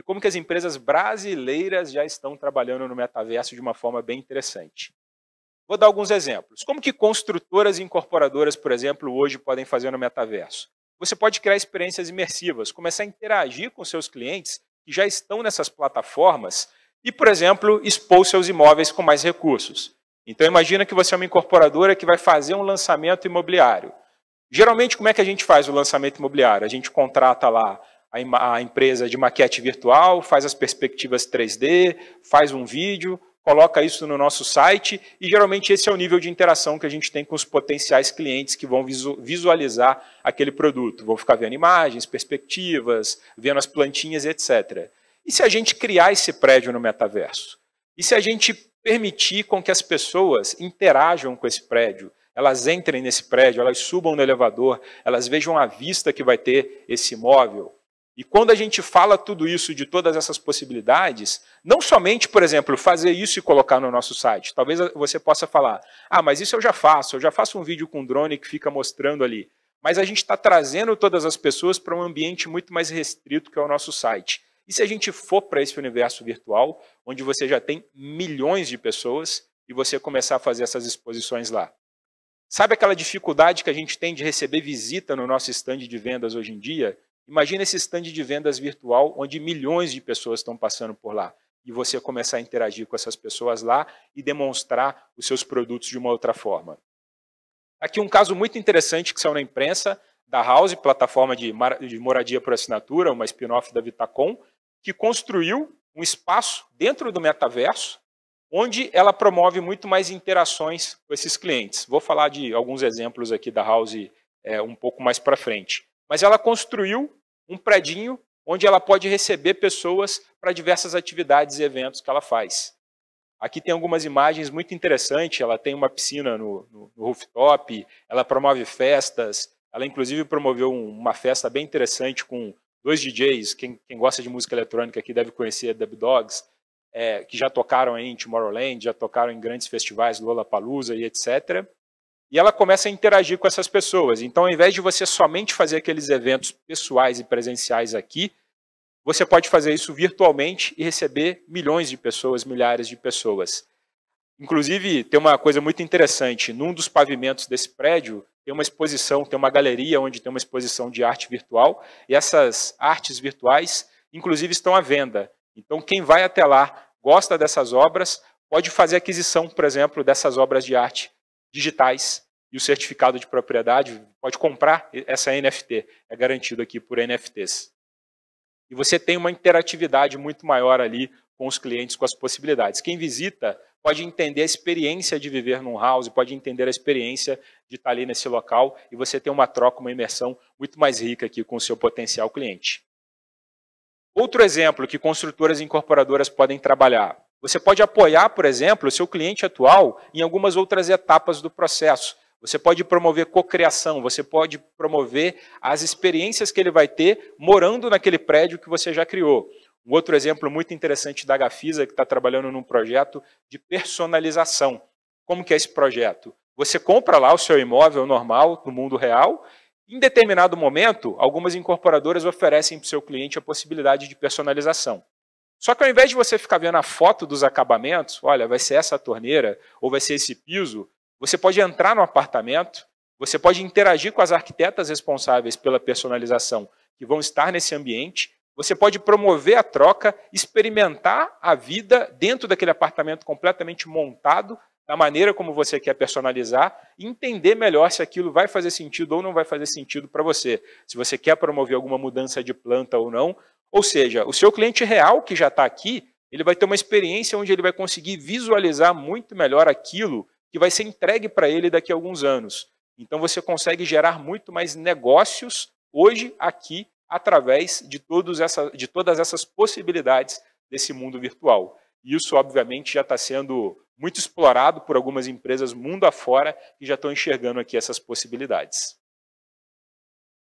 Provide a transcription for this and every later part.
e como que as empresas brasileiras já estão trabalhando no metaverso de uma forma bem interessante. Vou dar alguns exemplos. Como que construtoras e incorporadoras, por exemplo, hoje podem fazer no metaverso? Você pode criar experiências imersivas, começar a interagir com seus clientes que já estão nessas plataformas e, por exemplo, expor seus imóveis com mais recursos. Então imagina que você é uma incorporadora que vai fazer um lançamento imobiliário. Geralmente, como é que a gente faz o lançamento imobiliário? A gente contrata lá a, a empresa é de maquete virtual, faz as perspectivas 3D, faz um vídeo, coloca isso no nosso site e geralmente esse é o nível de interação que a gente tem com os potenciais clientes que vão visualizar aquele produto. Vão ficar vendo imagens, perspectivas, vendo as plantinhas, etc. E se a gente criar esse prédio no metaverso? E se a gente permitir com que as pessoas interajam com esse prédio? Elas entrem nesse prédio, elas subam no elevador, elas vejam a vista que vai ter esse imóvel, e quando a gente fala tudo isso, de todas essas possibilidades, não somente, por exemplo, fazer isso e colocar no nosso site. Talvez você possa falar: ah, mas isso eu já faço, eu já faço um vídeo com drone que fica mostrando ali. Mas a gente está trazendo todas as pessoas para um ambiente muito mais restrito que é o nosso site. E se a gente for para esse universo virtual, onde você já tem milhões de pessoas e você começar a fazer essas exposições lá? Sabe aquela dificuldade que a gente tem de receber visita no nosso estande de vendas hoje em dia? Imagina esse stand de vendas virtual onde milhões de pessoas estão passando por lá e você começar a interagir com essas pessoas lá e demonstrar os seus produtos de uma outra forma. Aqui um caso muito interessante que saiu na imprensa da House, plataforma de, moradia por assinatura, uma spin-off da Vitacom, que construiu um espaço dentro do metaverso onde ela promove muito mais interações com esses clientes. Vou falar de alguns exemplos aqui da House é, um pouco mais para frente. Mas ela construiu um predinho onde ela pode receber pessoas para diversas atividades e eventos que ela faz. Aqui tem algumas imagens muito interessantes. Ela tem uma piscina no, no, no rooftop, ela promove festas. Ela, inclusive, promoveu um, uma festa bem interessante com dois DJs. Quem, quem, gosta de música eletrônica aqui deve conhecer a Dub Dogs, é, que já tocaram em Tomorrowland, já tocaram em grandes festivais, Lollapalooza e etc e ela começa a interagir com essas pessoas. Então, ao invés de você somente fazer aqueles eventos pessoais e presenciais aqui, você pode fazer isso virtualmente e receber milhões de pessoas, milhares de pessoas. Inclusive, tem uma coisa muito interessante: num dos pavimentos desse prédio, tem uma exposição, tem uma galeria onde tem uma exposição de arte virtual, e essas artes virtuais, inclusive, estão à venda. Então, quem vai até lá, gosta dessas obras, pode fazer aquisição, por exemplo, dessas obras de arte digitais e o certificado de propriedade, pode comprar essa NFT, é garantido aqui por NFTs. E você tem uma interatividade muito maior ali com os clientes, com as possibilidades. Quem visita pode entender a experiência de viver num house, pode entender a experiência de estar ali nesse local e você tem uma troca, uma imersão muito mais rica aqui com o seu potencial cliente. Outro exemplo que construtoras e incorporadoras podem trabalhar você pode apoiar, por exemplo, o seu cliente atual em algumas outras etapas do processo. Você pode promover cocriação, você pode promover as experiências que ele vai ter morando naquele prédio que você já criou. Um outro exemplo muito interessante da Gafisa, que está trabalhando num projeto de personalização. Como que é esse projeto? Você compra lá o seu imóvel normal, no mundo real, em determinado momento, algumas incorporadoras oferecem para o seu cliente a possibilidade de personalização. Só que ao invés de você ficar vendo a foto dos acabamentos, olha, vai ser essa torneira ou vai ser esse piso, você pode entrar no apartamento, você pode interagir com as arquitetas responsáveis pela personalização que vão estar nesse ambiente, você pode promover a troca, experimentar a vida dentro daquele apartamento completamente montado, da maneira como você quer personalizar, e entender melhor se aquilo vai fazer sentido ou não vai fazer sentido para você. Se você quer promover alguma mudança de planta ou não, ou seja, o seu cliente real que já está aqui, ele vai ter uma experiência onde ele vai conseguir visualizar muito melhor aquilo que vai ser entregue para ele daqui a alguns anos. Então você consegue gerar muito mais negócios hoje aqui através de, essa, de todas essas possibilidades desse mundo virtual. E isso, obviamente, já está sendo muito explorado por algumas empresas mundo afora que já estão enxergando aqui essas possibilidades.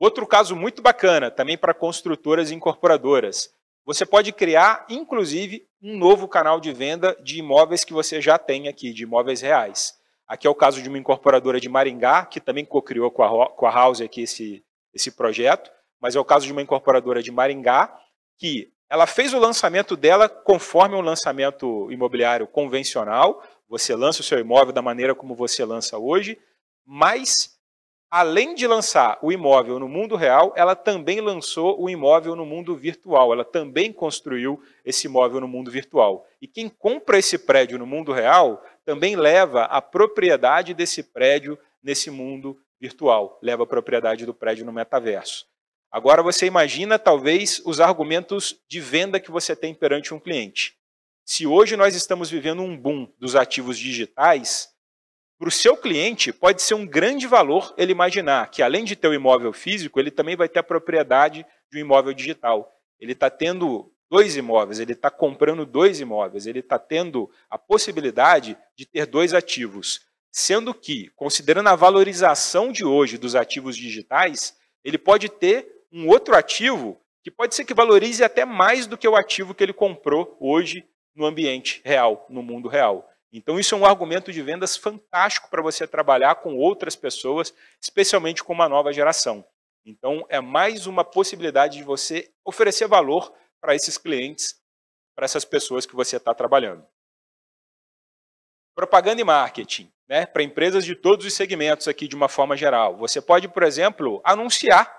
Outro caso muito bacana, também para construtoras e incorporadoras. Você pode criar, inclusive, um novo canal de venda de imóveis que você já tem aqui, de imóveis reais. Aqui é o caso de uma incorporadora de Maringá, que também co-criou com, com a House aqui esse, esse projeto, mas é o caso de uma incorporadora de Maringá, que ela fez o lançamento dela conforme um lançamento imobiliário convencional, você lança o seu imóvel da maneira como você lança hoje, mas além de lançar o imóvel no mundo real, ela também lançou o imóvel no mundo virtual, ela também construiu esse imóvel no mundo virtual. E quem compra esse prédio no mundo real também leva a propriedade desse prédio nesse mundo virtual, leva a propriedade do prédio no metaverso. Agora você imagina talvez os argumentos de venda que você tem perante um cliente. Se hoje nós estamos vivendo um boom dos ativos digitais, para o seu cliente, pode ser um grande valor ele imaginar que, além de ter o imóvel físico, ele também vai ter a propriedade de um imóvel digital. Ele está tendo dois imóveis, ele está comprando dois imóveis, ele está tendo a possibilidade de ter dois ativos. Sendo que, considerando a valorização de hoje dos ativos digitais, ele pode ter um outro ativo que pode ser que valorize até mais do que o ativo que ele comprou hoje no ambiente real, no mundo real. Então, isso é um argumento de vendas fantástico para você trabalhar com outras pessoas, especialmente com uma nova geração. Então, é mais uma possibilidade de você oferecer valor para esses clientes, para essas pessoas que você está trabalhando. Propaganda e marketing, né? para empresas de todos os segmentos aqui, de uma forma geral. Você pode, por exemplo, anunciar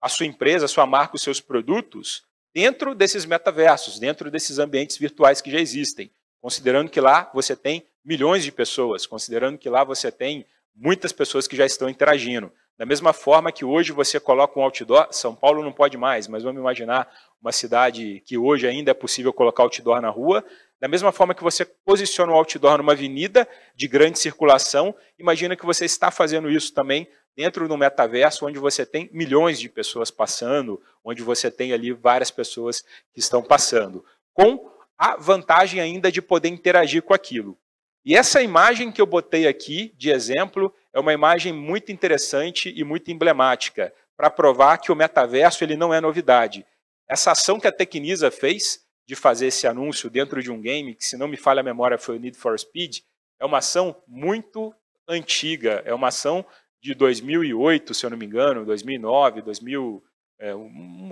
a sua empresa, a sua marca, os seus produtos dentro desses metaversos, dentro desses ambientes virtuais que já existem considerando que lá você tem milhões de pessoas, considerando que lá você tem muitas pessoas que já estão interagindo. Da mesma forma que hoje você coloca um outdoor, São Paulo não pode mais, mas vamos imaginar uma cidade que hoje ainda é possível colocar outdoor na rua. Da mesma forma que você posiciona um outdoor numa avenida de grande circulação, imagina que você está fazendo isso também dentro do metaverso, onde você tem milhões de pessoas passando, onde você tem ali várias pessoas que estão passando. Com a vantagem ainda de poder interagir com aquilo. E essa imagem que eu botei aqui de exemplo é uma imagem muito interessante e muito emblemática para provar que o metaverso ele não é novidade. Essa ação que a Tecnisa fez de fazer esse anúncio dentro de um game, que se não me falha a memória foi o Need for Speed, é uma ação muito antiga, é uma ação de 2008, se eu não me engano, 2009, 2000, é,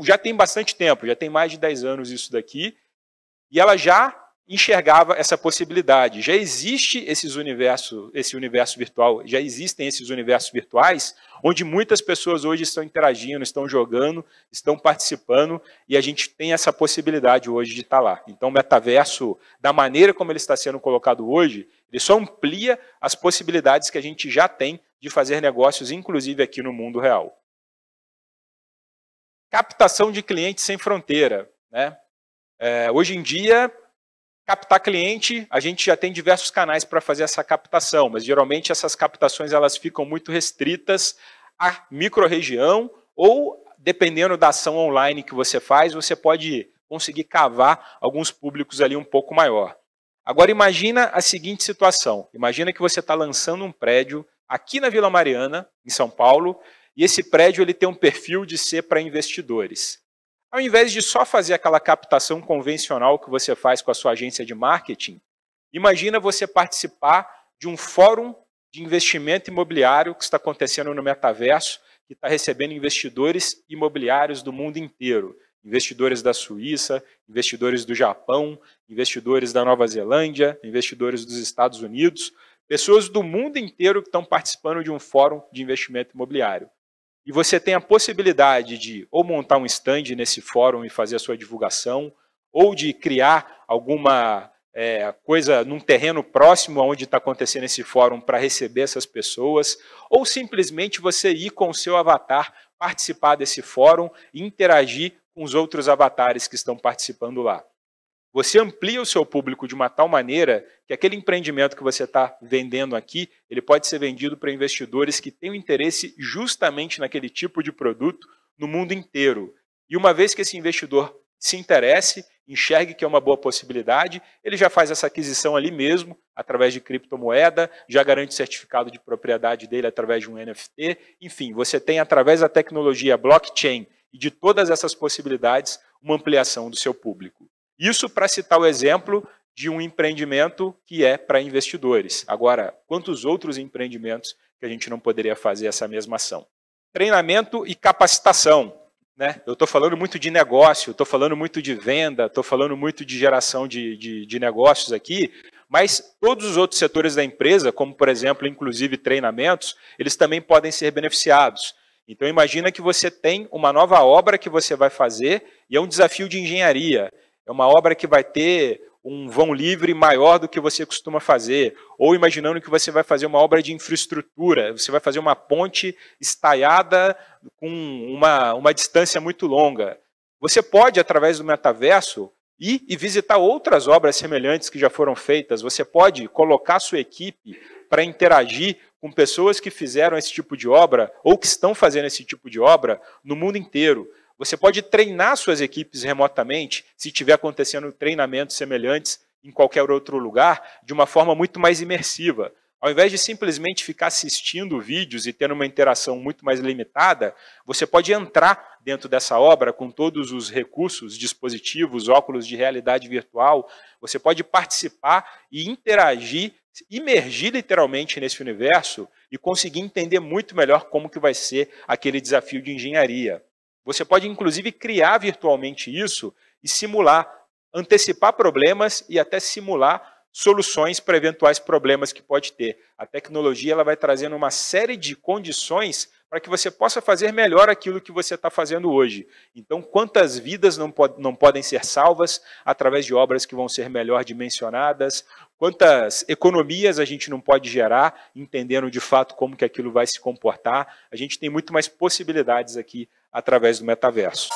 já tem bastante tempo, já tem mais de 10 anos isso daqui, e ela já enxergava essa possibilidade. Já existe esses universo, esse universo virtual, já existem esses universos virtuais onde muitas pessoas hoje estão interagindo, estão jogando, estão participando e a gente tem essa possibilidade hoje de estar tá lá. Então, o metaverso, da maneira como ele está sendo colocado hoje, ele só amplia as possibilidades que a gente já tem de fazer negócios, inclusive aqui no mundo real. Captação de clientes sem fronteira, né? É, hoje em dia, captar cliente, a gente já tem diversos canais para fazer essa captação, mas geralmente essas captações elas ficam muito restritas à microrregião ou dependendo da ação online que você faz, você pode conseguir cavar alguns públicos ali um pouco maior. Agora imagina a seguinte situação: imagina que você está lançando um prédio aqui na Vila Mariana, em São Paulo, e esse prédio ele tem um perfil de ser para investidores ao invés de só fazer aquela captação convencional que você faz com a sua agência de marketing, imagina você participar de um fórum de investimento imobiliário que está acontecendo no metaverso, que está recebendo investidores imobiliários do mundo inteiro. Investidores da Suíça, investidores do Japão, investidores da Nova Zelândia, investidores dos Estados Unidos, pessoas do mundo inteiro que estão participando de um fórum de investimento imobiliário e você tem a possibilidade de ou montar um stand nesse fórum e fazer a sua divulgação, ou de criar alguma é, coisa num terreno próximo aonde está acontecendo esse fórum para receber essas pessoas, ou simplesmente você ir com o seu avatar participar desse fórum e interagir com os outros avatares que estão participando lá. Você amplia o seu público de uma tal maneira que aquele empreendimento que você está vendendo aqui, ele pode ser vendido para investidores que têm interesse justamente naquele tipo de produto no mundo inteiro. E uma vez que esse investidor se interesse, enxergue que é uma boa possibilidade, ele já faz essa aquisição ali mesmo, através de criptomoeda, já garante o certificado de propriedade dele através de um NFT. Enfim, você tem, através da tecnologia blockchain e de todas essas possibilidades, uma ampliação do seu público. Isso para citar o exemplo de um empreendimento que é para investidores. Agora, quantos outros empreendimentos que a gente não poderia fazer essa mesma ação? Treinamento e capacitação. Né? Eu estou falando muito de negócio, estou falando muito de venda, estou falando muito de geração de, de, de negócios aqui, mas todos os outros setores da empresa, como por exemplo, inclusive treinamentos, eles também podem ser beneficiados. Então imagina que você tem uma nova obra que você vai fazer e é um desafio de engenharia. É uma obra que vai ter um vão livre maior do que você costuma fazer, ou imaginando que você vai fazer uma obra de infraestrutura, você vai fazer uma ponte estaiada com uma, uma distância muito longa. Você pode, através do metaverso, ir e visitar outras obras semelhantes que já foram feitas, você pode colocar sua equipe para interagir com pessoas que fizeram esse tipo de obra ou que estão fazendo esse tipo de obra no mundo inteiro. Você pode treinar suas equipes remotamente, se estiver acontecendo treinamentos semelhantes em qualquer outro lugar, de uma forma muito mais imersiva. Ao invés de simplesmente ficar assistindo vídeos e tendo uma interação muito mais limitada, você pode entrar dentro dessa obra com todos os recursos, dispositivos, óculos de realidade virtual. Você pode participar e interagir, imergir literalmente nesse universo e conseguir entender muito melhor como que vai ser aquele desafio de engenharia. Você pode, inclusive, criar virtualmente isso e simular, antecipar problemas e até simular soluções para eventuais problemas que pode ter. A tecnologia ela vai trazendo uma série de condições para que você possa fazer melhor aquilo que você está fazendo hoje. Então, quantas vidas não, pod não podem ser salvas através de obras que vão ser melhor dimensionadas? Quantas economias a gente não pode gerar, entendendo de fato como que aquilo vai se comportar? A gente tem muito mais possibilidades aqui através do metaverso.